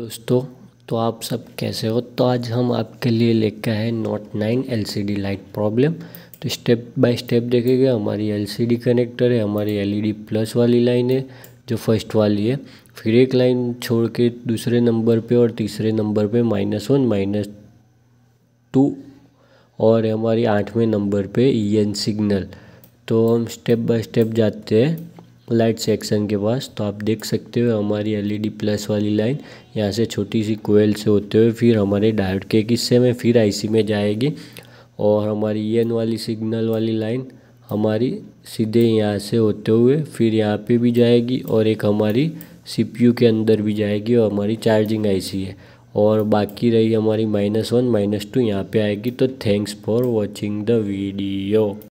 दोस्तों तो आप सब कैसे हो तो आज हम आपके लिए लेकर आए note nine LCD light problem तो स्टेप बाय स्टेप देखेंगे हमारी एलसीडी कनेक्टर है हमारी एलईडी प्लस e वाली लाइन है जो फर्स्ट वाली है फिर एक लाइन छोड़ के दूसरे नंबर पे और तीसरे नंबर पे माइनस वन माइनस टू और हमारी आठवें नंबर पर ई एन सिग्नल तो हम स्टेप बाय स्टेप जाते हैं लाइट सेक्शन के पास तो आप देख सकते हो हमारी एलईडी प्लस e वाली लाइन यहाँ से छोटी सी कोयल से होते हुए फिर हमारे डायोड के किस्से में फिर आईसी में जाएगी और हमारी एन वाली सिग्नल वाली लाइन हमारी सीधे यहाँ से होते हुए फिर यहाँ पे भी जाएगी और एक हमारी सीपीयू के अंदर भी जाएगी और हमारी चार्जिंग आई है और बाकी रही हमारी माइनस वन माइनस टू यहाँ पर आएगी तो thanks for watching the video